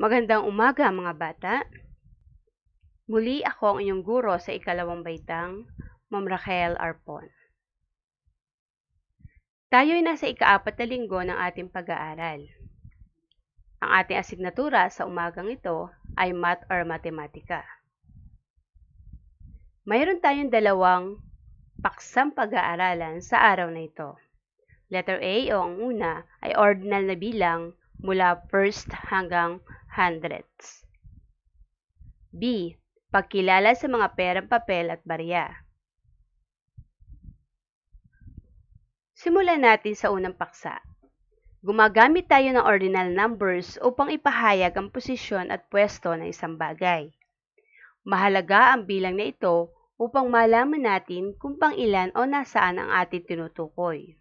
Magandang umaga mga bata! Muli ako ang inyong guro sa ikalawang baitang, Ma'am Raquel Arpon. Tayo ay nasa ikaapat na linggo ng ating pag-aaral. Ang ating asignatura sa umagang ito ay Math or Matematika. Mayroon tayong dalawang paksang pag-aaralan sa araw na ito. Letter A o ang una ay ordinal na bilang mula first hanggang hundreds. B. Pagkilala sa mga perang papel at barya. Simulan natin sa unang paksa. Gumagamit tayo ng ordinal numbers upang ipahayag ang posisyon at pwesto ng isang bagay. Mahalaga ang bilang na ito upang malaman natin kung pang ilan o nasaan ang ating tinutukoy.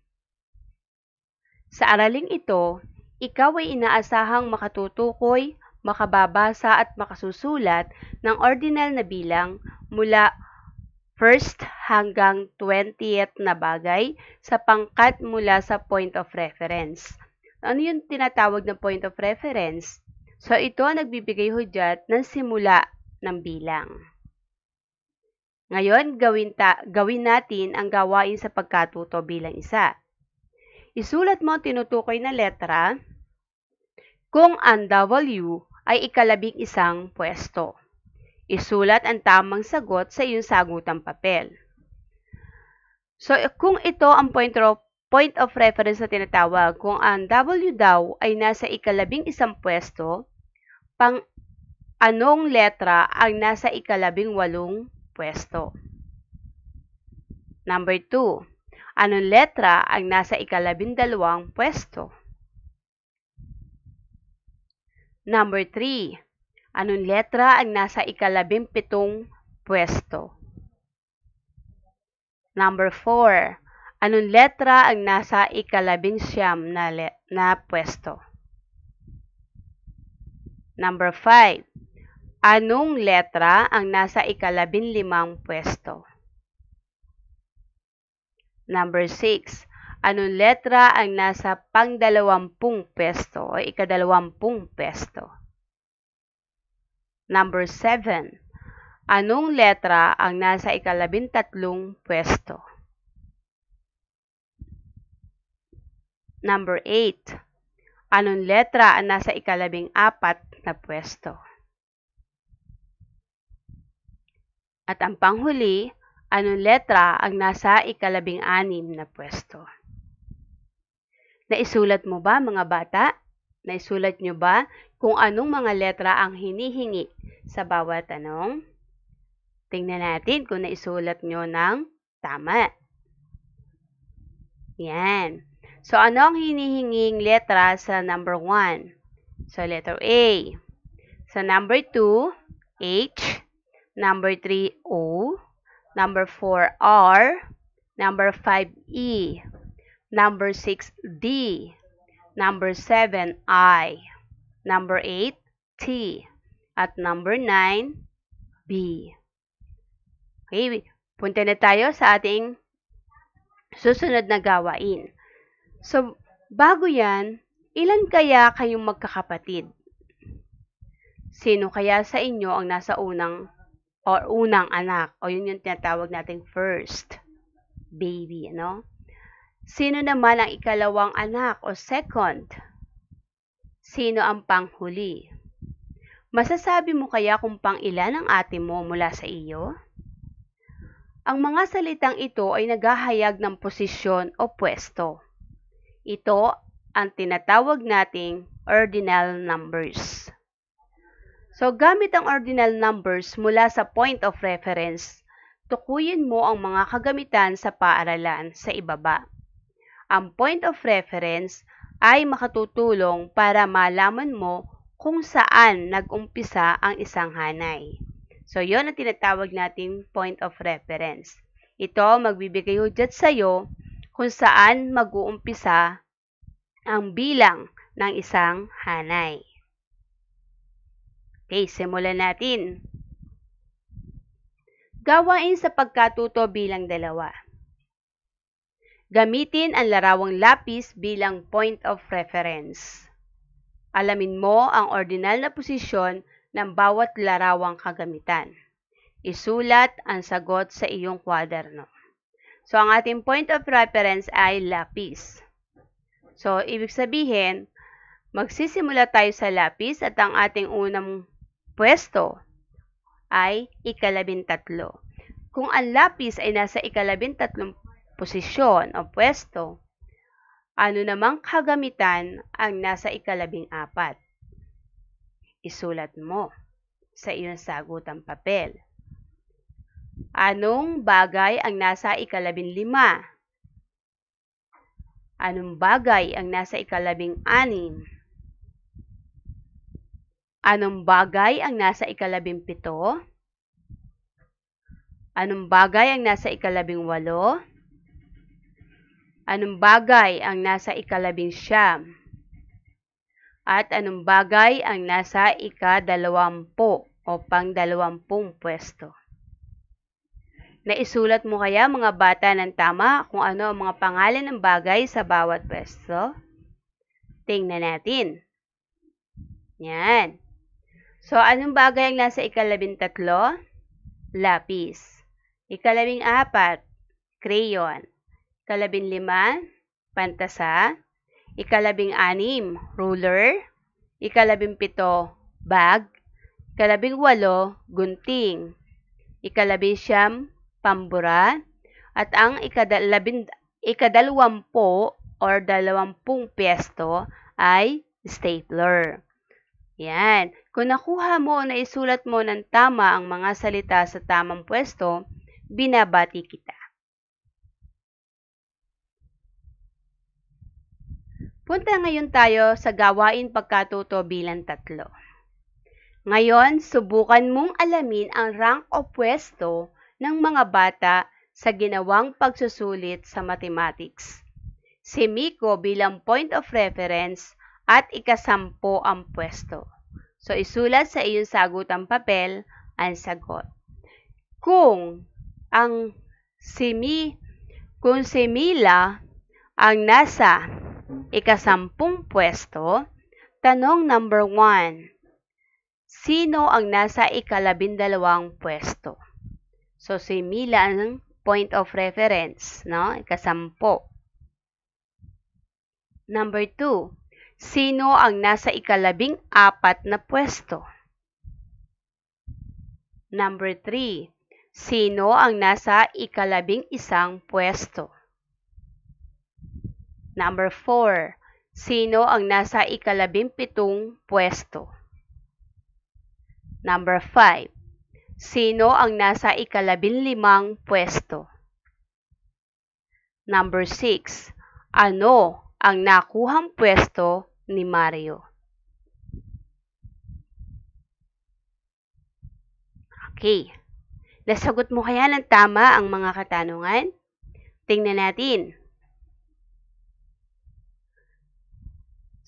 Sa araling ito, ikaw ay inaasahang makatutukoy makababasa at makasusulat ng ordinal na bilang mula first hanggang 20th na bagay sa pangkat mula sa point of reference. Ano yung tinatawag na point of reference? So, ito ang nagbibigay hudyat ng simula ng bilang. Ngayon, gawin, ta- gawin natin ang gawain sa pagkatuto bilang isa. Isulat mo ang tinutukoy na letra kung ang W ay ikalabing isang pwesto. Isulat ang tamang sagot sa iyong sagutang papel. So, kung ito ang point of, point of reference na tinatawag, kung ang W daw ay nasa ikalabing isang pwesto, pang anong letra ang nasa ikalabing walong pwesto? Number 2. Anong letra ang nasa ikalabing dalawang pwesto? Number 3. Anong letra ang nasa ikalabing pitong pwesto? Number 4. Anong letra ang nasa ikalabing siyam na, le- na pwesto? Number 5. Anong letra ang nasa ikalabing limang pwesto? Number 6 anong letra ang nasa pangdalawampung pwesto o ikadalawampung pwesto. Number 7. Anong letra ang nasa ikalabintatlong pwesto? Number 8. Anong letra ang nasa ikalabing apat na pwesto? At ang panghuli, anong letra ang nasa ikalabing anim na pwesto? Naisulat mo ba mga bata? Naisulat nyo ba kung anong mga letra ang hinihingi sa bawat tanong? Tingnan natin kung naisulat nyo ng tama. Yan. So, ano ang hinihinging letra sa number 1? So, letter A. Sa number 2, H. Number 3, O. Number 4, R. Number 5, E. Number 6, D. Number 7, I. Number 8, T. At number 9, B. Okay, punta na tayo sa ating susunod na gawain. So, bago yan, ilan kaya kayong magkakapatid? Sino kaya sa inyo ang nasa unang or unang anak? O yun yung tinatawag nating first baby, ano? Sino naman ang ikalawang anak o second? Sino ang panghuli? Masasabi mo kaya kung pang ilan ang ate mo mula sa iyo? Ang mga salitang ito ay naghahayag ng posisyon o pwesto. Ito ang tinatawag nating ordinal numbers. So gamit ang ordinal numbers mula sa point of reference, tukuyin mo ang mga kagamitan sa paaralan sa ibaba. Ang point of reference ay makatutulong para malaman mo kung saan nag nagumpisa ang isang hanay. So, yon ang tinatawag nating point of reference. Ito, magbibigay hudyat sa iyo kung saan mag-uumpisa ang bilang ng isang hanay. Okay, simulan natin. Gawain sa pagkatuto bilang dalawa. Gamitin ang larawang lapis bilang point of reference. Alamin mo ang ordinal na posisyon ng bawat larawang kagamitan. Isulat ang sagot sa iyong kwaderno. So, ang ating point of reference ay lapis. So, ibig sabihin, magsisimula tayo sa lapis at ang ating unang pwesto ay ikalabintatlo. Kung ang lapis ay nasa ikalabintatlong posisyon o pwesto, ano namang kagamitan ang nasa ikalabing apat. Isulat mo sa iyong sagutang papel. Anong bagay ang nasa ikalabing lima? Anong bagay ang nasa ikalabing anim? Anong bagay ang nasa ikalabing pito? Anong bagay ang nasa ikalabing walo? Anong bagay ang nasa ikalabing siyam? At anong bagay ang nasa ikadalawampu o pangdalawampung pwesto? Naisulat mo kaya mga bata ng tama kung ano ang mga pangalan ng bagay sa bawat pwesto? Tingnan natin. Yan. So, anong bagay ang nasa ikalabing tatlo? Lapis. Ikalabing apat, crayon kalabing lima, pantasa, ikalabing anim, ruler, ikalabing pito, bag, ikalabing walo, gunting, ikalabing siyam, pambura, at ang ikadalabing, ikadalwampo or dalawampung piesto ay stapler. Yan. Kung nakuha mo o naisulat mo ng tama ang mga salita sa tamang pwesto, binabati kita. Punta ngayon tayo sa gawain pagkatuto bilang tatlo. Ngayon, subukan mong alamin ang rank o pwesto ng mga bata sa ginawang pagsusulit sa mathematics. Si Miko bilang point of reference at ikasampo ang pwesto. So, isulat sa iyong sagutang papel ang sagot. Kung ang si Mi, kung si Mila ang nasa Ikasampung pwesto, tanong number 1. Sino ang nasa ikalabindalawang pwesto? So, si Mila ang point of reference, no? Ikasampo. Number 2. Sino ang nasa ikalabing apat na pwesto? Number 3. Sino ang nasa ikalabing isang pwesto? Number 4. Sino ang nasa ikalabimpitong pwesto? Number 5. Sino ang nasa ikalabinlimang pwesto? Number 6. Ano ang nakuhang pwesto ni Mario? Okay. Nasagot mo kaya ng tama ang mga katanungan? Tingnan natin.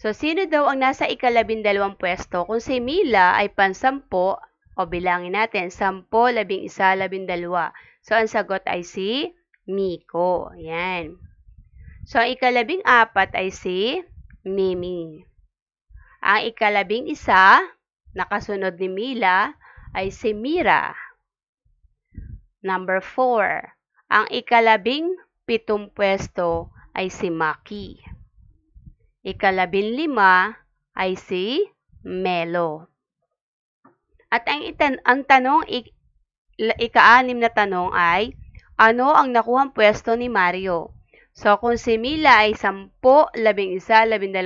So, sino daw ang nasa ikalabindalawang pwesto? Kung si Mila ay pansampo, o bilangin natin, sampo, labing isa, labindalwa. So, ang sagot ay si Miko. Yan. So, ang ikalabing apat ay si Mimi. Ang ikalabing isa, nakasunod ni Mila, ay si Mira. Number 4. Ang ikalabing pitong pwesto ay si Maki. Ikalabing lima ay si Melo. At ang, itan ang tanong, ik ikaanim na tanong ay, ano ang nakuhang pwesto ni Mario? So, kung si Mila ay 10, 11, 12, 13,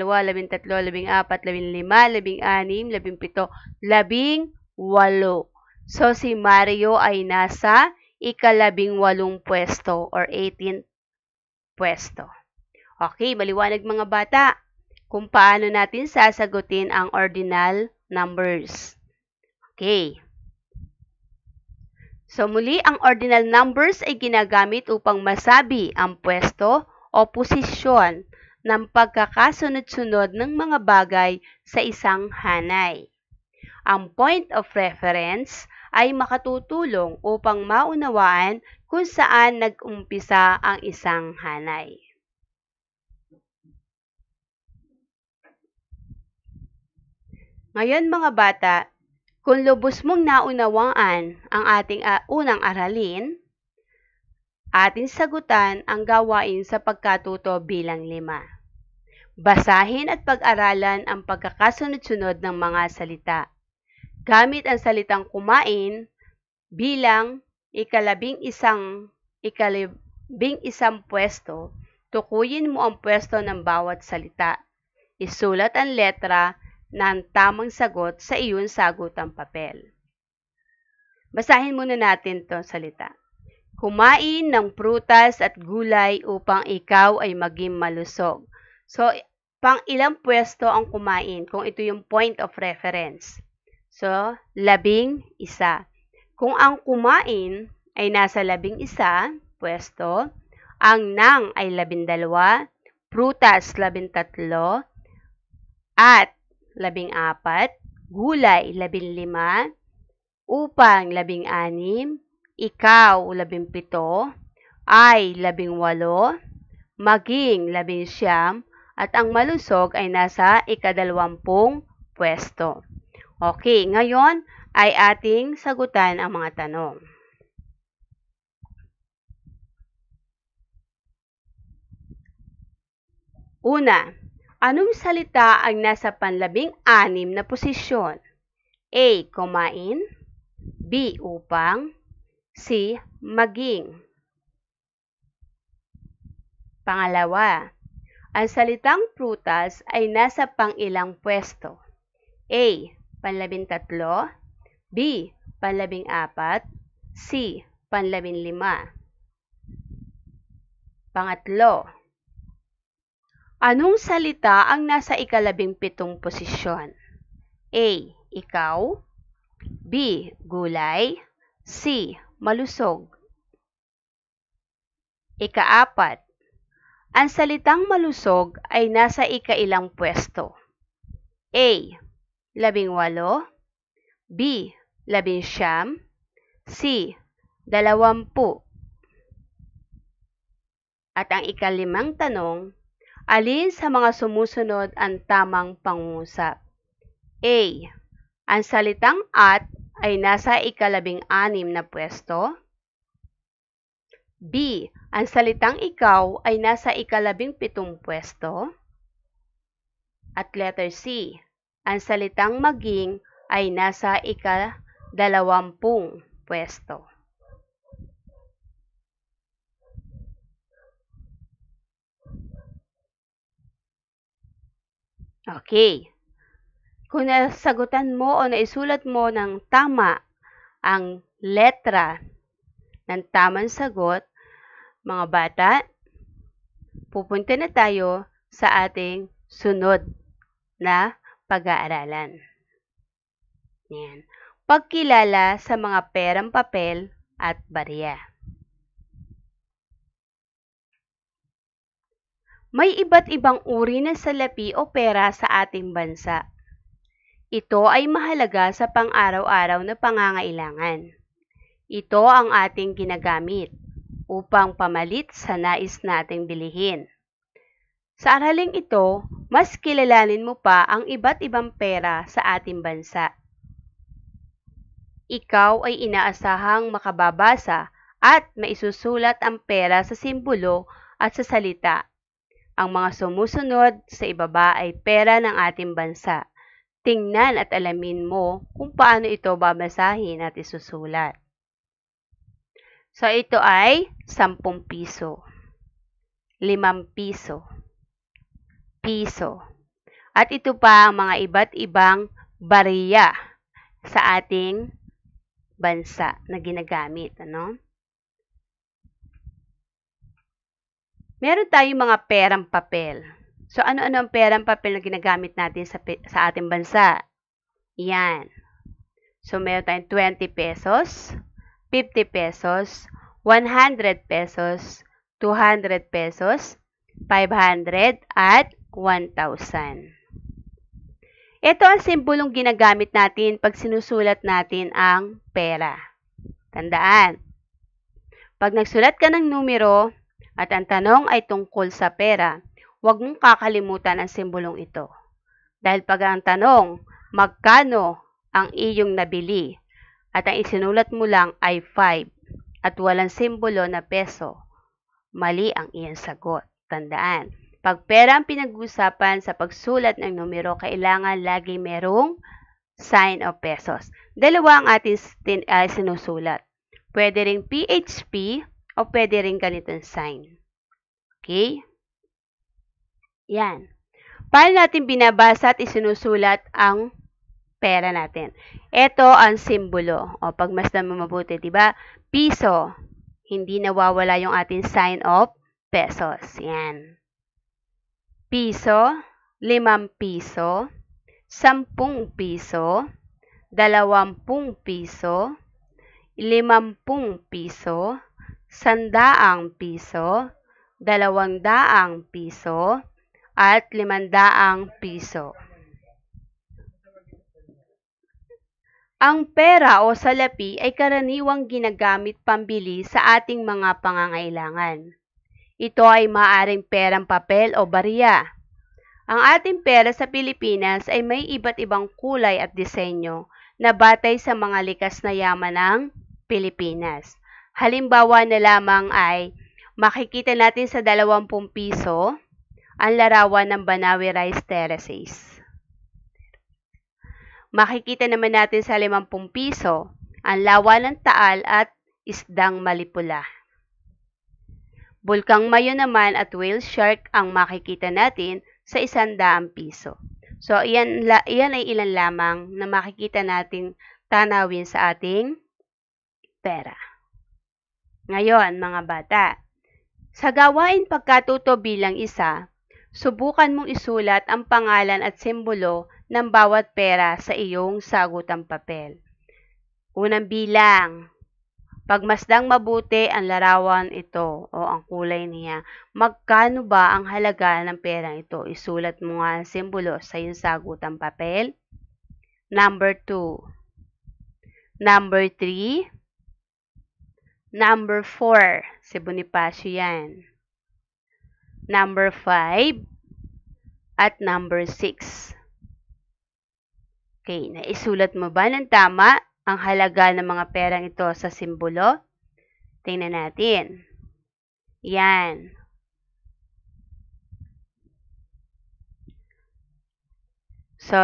14, 15, 16, 17, 18, So, si Mario ay nasa ikalabing walong pwesto or 18th pwesto. Okay, maliwanag mga bata kung paano natin sasagutin ang ordinal numbers. Okay. So muli, ang ordinal numbers ay ginagamit upang masabi ang pwesto o posisyon ng pagkakasunod-sunod ng mga bagay sa isang hanay. Ang point of reference ay makatutulong upang maunawaan kung saan nag-umpisa ang isang hanay. Ngayon mga bata, kung lubos mong naunawaan ang ating ah, unang aralin, atin sagutan ang gawain sa pagkatuto bilang lima. Basahin at pag-aralan ang pagkakasunod-sunod ng mga salita. Gamit ang salitang kumain bilang ikalabing isang ikalabing isang pwesto, tukuyin mo ang pwesto ng bawat salita. Isulat ang letra na tamang sagot sa iyon sagutang papel. Basahin muna natin tong salita. Kumain ng prutas at gulay upang ikaw ay maging malusog. So, pang ilang pwesto ang kumain kung ito yung point of reference. So, labing isa. Kung ang kumain ay nasa labing isa, pwesto, ang nang ay labindalawa, prutas labintatlo, at labing apat, gulay, labing lima, upang, labing anim, ikaw, labing pito, ay, labing walo, maging, labing siyam, at ang malusog ay nasa ikadalwampung pwesto. Okay, ngayon ay ating sagutan ang mga tanong. Una, Anong salita ang nasa panlabing-anim na posisyon? A. Kumain B. Upang C. Maging Pangalawa, ang salitang prutas ay nasa pangilang pwesto? A. Panlabing tatlo B. Panlabing apat C. Panlabing lima Pangatlo, Anong salita ang nasa ikalabing pitong posisyon? A. Ikaw B. Gulay C. Malusog Ikaapat Ang salitang malusog ay nasa ikailang pwesto? A. Labing walo B. Labing siyam C. Dalawampu At ang ikalimang tanong, Alin sa mga sumusunod ang tamang pangungusap? A. Ang salitang at ay nasa ikalabing anim na pwesto. B. Ang salitang ikaw ay nasa ikalabing pitong pwesto. At letter C. Ang salitang maging ay nasa ikadalawampung pwesto. Okay. Kung nasagutan mo o naisulat mo ng tama ang letra ng tamang sagot, mga bata, pupunta na tayo sa ating sunod na pag-aaralan. Yan. Pagkilala sa mga perang papel at barya. May iba't ibang uri ng salapi o pera sa ating bansa. Ito ay mahalaga sa pang-araw-araw na pangangailangan. Ito ang ating ginagamit upang pamalit sa nais nating bilihin. Sa araling ito, mas kilalanin mo pa ang iba't ibang pera sa ating bansa. Ikaw ay inaasahang makababasa at maisusulat ang pera sa simbolo at sa salita ang mga sumusunod sa ibaba ay pera ng ating bansa. Tingnan at alamin mo kung paano ito babasahin at isusulat. So, ito ay 10 piso, 5 piso, piso. At ito pa ang mga iba't ibang bariya sa ating bansa na ginagamit. Ano? meron tayong mga perang papel. So, ano-ano ang perang papel na ginagamit natin sa, sa ating bansa? Yan. So, meron tayong 20 pesos, 50 pesos, 100 pesos, 200 pesos, 500, at 1,000. Ito ang simbolong ginagamit natin pag sinusulat natin ang pera. Tandaan, pag nagsulat ka ng numero, at ang tanong ay tungkol sa pera, huwag mong kakalimutan ang simbolong ito. Dahil pag ang tanong, magkano ang iyong nabili? At ang isinulat mo lang ay 5 at walang simbolo na peso. Mali ang iyang sagot. Tandaan, pag pera ang pinag-usapan sa pagsulat ng numero, kailangan lagi merong sign of pesos. Dalawa ang ating ah, sinusulat. Pwede ring PHP o pwede rin ganitong sign. Okay? Yan. Paano natin binabasa at isinusulat ang pera natin? Ito ang simbolo. O pag mas mo mabuti, 'di ba? Piso. Hindi nawawala yung ating sign of pesos. Yan. Piso, limang piso, sampung piso, dalawampung piso, limampung piso, sandaang piso, dalawang daang piso, at limandaang piso. Ang pera o salapi ay karaniwang ginagamit pambili sa ating mga pangangailangan. Ito ay maaring perang papel o barya. Ang ating pera sa Pilipinas ay may iba't ibang kulay at disenyo na batay sa mga likas na yaman ng Pilipinas. Halimbawa na lamang ay makikita natin sa 20 piso ang larawan ng Banawi Rice Terraces. Makikita naman natin sa 50 piso ang lawa ng taal at isdang malipula. Bulkang mayo naman at whale shark ang makikita natin sa 100 piso. So, iyan, la, iyan ay ilan lamang na makikita natin tanawin sa ating pera. Ngayon, mga bata, sa gawain pagkatuto bilang isa, subukan mong isulat ang pangalan at simbolo ng bawat pera sa iyong sagutang papel. Unang bilang, pagmasdang mabuti ang larawan ito o ang kulay niya, magkano ba ang halaga ng perang ito? Isulat mo nga ang simbolo sa iyong sagutang papel. Number 2. Number 3 Number 4, si Bonifacio yan. Number 5 at number 6. Okay, naisulat mo ba ng tama ang halaga ng mga perang ito sa simbolo? Tingnan natin. Yan. So,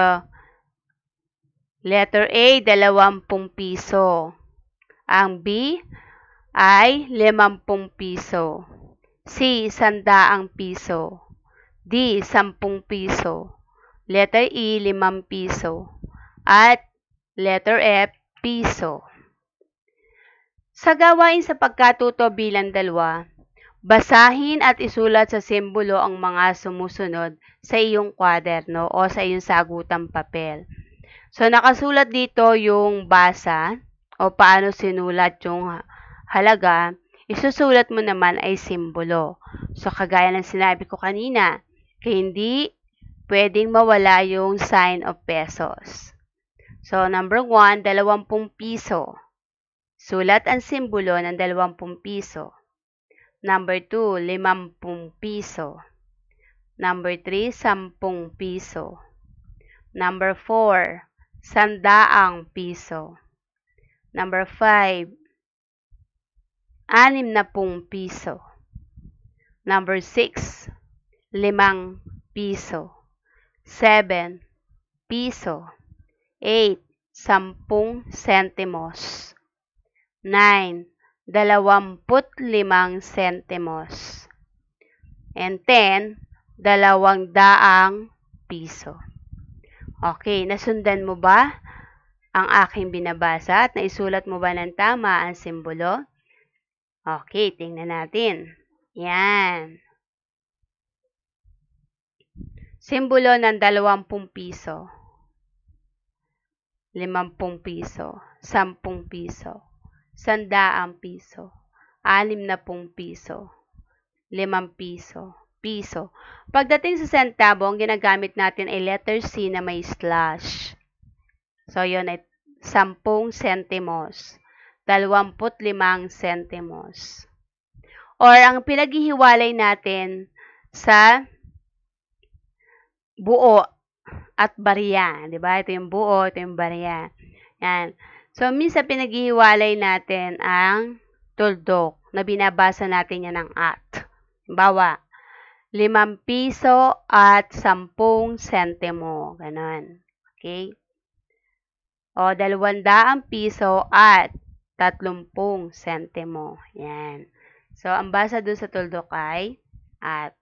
letter A, 20 piso. Ang B, ay 50 piso. C. 100 piso. D. 10 piso. Letter E. 5 piso. At letter F. Piso. Sa gawain sa pagkatuto bilang dalawa, basahin at isulat sa simbolo ang mga sumusunod sa iyong kwaderno o sa iyong sagutang papel. So, nakasulat dito yung basa o paano sinulat yung halaga, isusulat mo naman ay simbolo. So, kagaya ng sinabi ko kanina, hindi pwedeng mawala yung sign of pesos. So, number 1, 20 piso. Sulat ang simbolo ng 20 piso. Number 2, 50 piso. Number 3, 10 piso. Number 4, sandaang piso. Number 5, anim na pung piso. Number 6, limang piso. 7, piso. 8, sampung sentimos. 9, dalawamput limang sentimos. And 10, dalawang daang piso. Okay, nasundan mo ba ang aking binabasa at naisulat mo ba ng tama ang simbolo? Okay, tingnan natin. Yan. Simbolo ng 20 piso. 50 piso, 10 piso, 100 piso, 60 piso, 5 piso, piso. Pagdating sa sentabo, ang ginagamit natin ay letter C na may slash. So, yun ay 10 sentimos. 25 sentimos. Or ang pinaghihiwalay natin sa buo at barya, 'di ba? Ito yung buo, ito yung barya. Yan. So minsan pinaghihiwalay natin ang tuldok na binabasa natin yan ng at. Bawa, limang piso at sampung sentimo. Ganon. Okay? O, dalawang daang piso at 30 sentimo. Yan. So, ang basa doon sa tuldok ay at.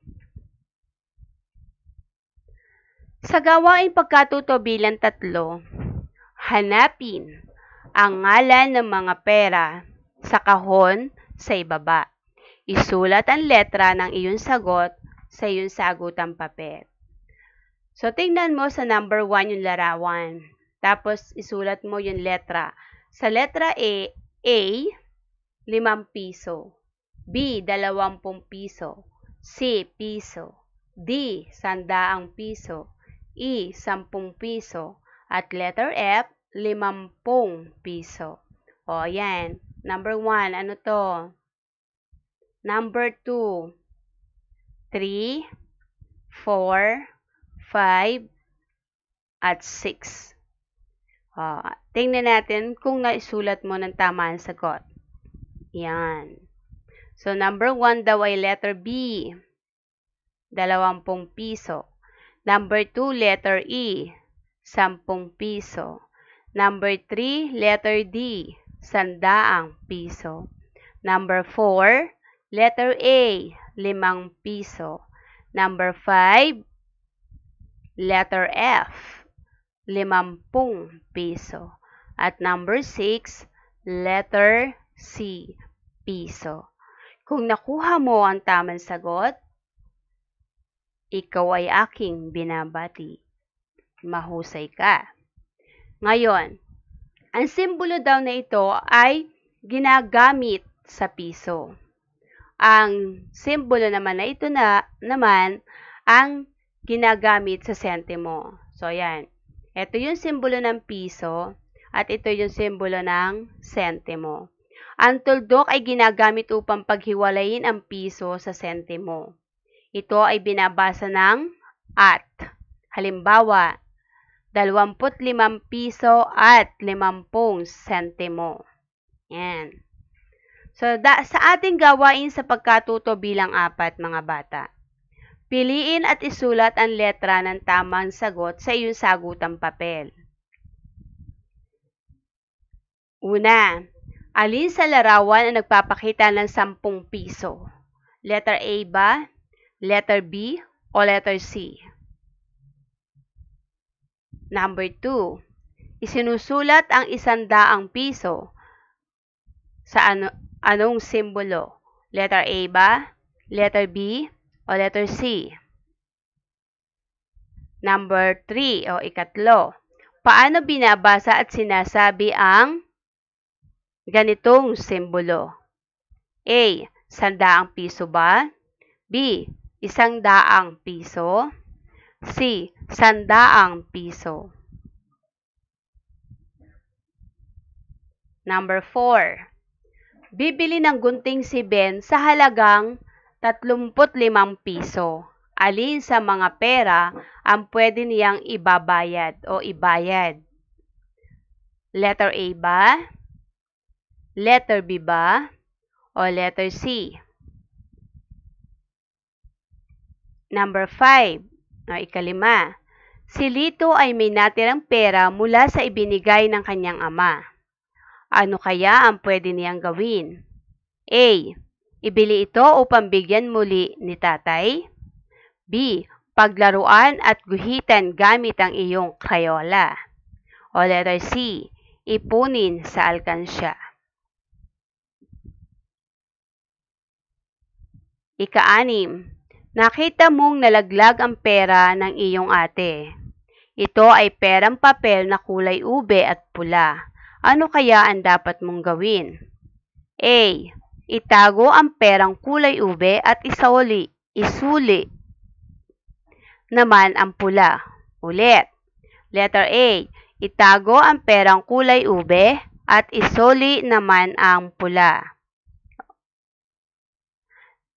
Sa gawain pagkatuto bilang tatlo, hanapin ang ngalan ng mga pera sa kahon sa ibaba. Isulat ang letra ng iyong sagot sa iyong sagutang papel. So, tingnan mo sa number 1 yung larawan. Tapos, isulat mo yung letra. Sa letra A, e, A. 5 piso. B. 20 piso. C. Piso. D. 100 piso. E. 10 piso. At letter F, 50 piso. O, ayan. Number 1, ano to? Number 2, 3, 4, 5, at 6. Uh, tingnan natin kung naisulat mo ng tama ang sagot. Yan. So, number 1 daw ay letter B. Dalawampung piso. Number 2, letter E. Sampung piso. Number 3, letter D. Sandaang piso. Number 4, letter A. Limang piso. Number 5, letter F limampung piso. At number 6, letter C, piso. Kung nakuha mo ang tamang sagot, ikaw ay aking binabati. Mahusay ka. Ngayon, ang simbolo daw na ito ay ginagamit sa piso. Ang simbolo naman na ito na naman ang ginagamit sa sentimo. So, ayan. Ito yung simbolo ng piso at ito yung simbolo ng sentimo. Ang tuldok ay ginagamit upang paghiwalayin ang piso sa sentimo. Ito ay binabasa ng at. Halimbawa, 25 piso at 50 sentimo. Yan. So, da, sa ating gawain sa pagkatuto bilang apat, mga bata. Piliin at isulat ang letra ng tamang sagot sa iyong sagutang papel. Una, alin sa larawan ang nagpapakita ng 10 piso? Letter A ba? Letter B o letter C? Number 2, isinusulat ang isandaang piso sa ano, anong simbolo? Letter A ba? Letter B o letter C. Number 3 o ikatlo. Paano binabasa at sinasabi ang ganitong simbolo? A. Sandaang piso ba? B. Isang daang piso? C. Sandaang piso. Number 4. Bibili ng gunting si Ben sa halagang 35 piso. Alin sa mga pera ang pwede niyang ibabayad o ibayad? Letter A ba? Letter B ba? O letter C? Number 5, o ikalima. Si Lito ay may natirang pera mula sa ibinigay ng kanyang ama. Ano kaya ang pwede niyang gawin? A. Ibili ito upang bigyan muli ni tatay. B. Paglaruan at guhitan gamit ang iyong krayola. O letter C. Ipunin sa alkansya. Ika-anim. Nakita mong nalaglag ang pera ng iyong ate. Ito ay perang papel na kulay ube at pula. Ano kaya ang dapat mong gawin? A. Itago ang perang kulay ube at isauli, isuli naman ang pula. Ulit. Letter A. Itago ang perang kulay ube at isuli naman ang pula.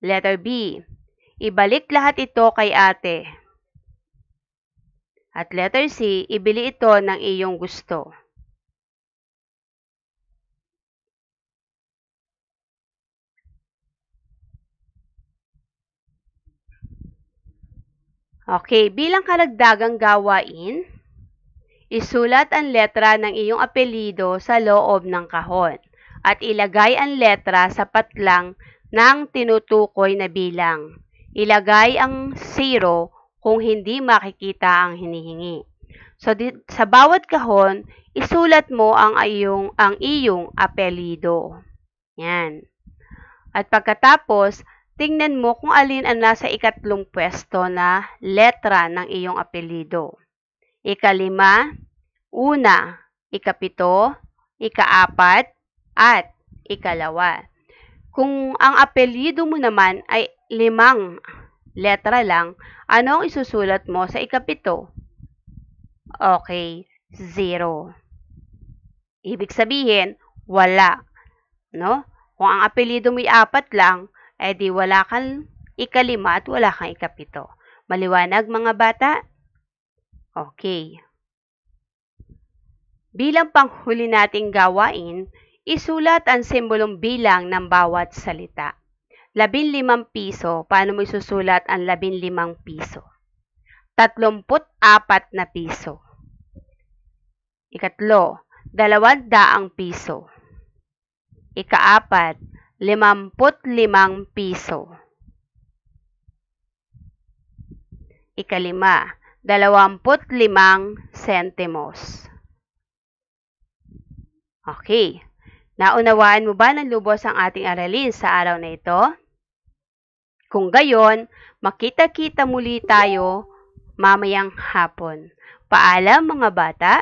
Letter B. Ibalik lahat ito kay ate. At letter C, ibili ito ng iyong gusto. Okay, bilang kalagdagang gawain, isulat ang letra ng iyong apelido sa loob ng kahon at ilagay ang letra sa patlang ng tinutukoy na bilang. Ilagay ang 0 kung hindi makikita ang hinihingi. So, di, sa bawat kahon, isulat mo ang iyong, ang iyong apelido. Yan. At pagkatapos, tingnan mo kung alin ang nasa ikatlong pwesto na letra ng iyong apelido. Ikalima, una, ikapito, ikaapat, at ikalawa. Kung ang apelido mo naman ay limang letra lang, ano ang isusulat mo sa ikapito? Okay, zero. Ibig sabihin, wala. No? Kung ang apelido mo ay apat lang, eh wala kang ikalima at wala kang ikapito. Maliwanag mga bata? Okay. Bilang panghuli nating gawain, isulat ang simbolong bilang ng bawat salita. Labing limang piso, paano mo isusulat ang labing limang piso? Tatlumput apat na piso. Ikatlo, dalawang daang piso. Ikaapat, limang piso. Ikalima, dalawamput limang sentimos. Okay. Naunawaan mo ba ng lubos ang ating aralin sa araw na ito? Kung gayon, makita-kita muli tayo mamayang hapon. Paalam mga bata!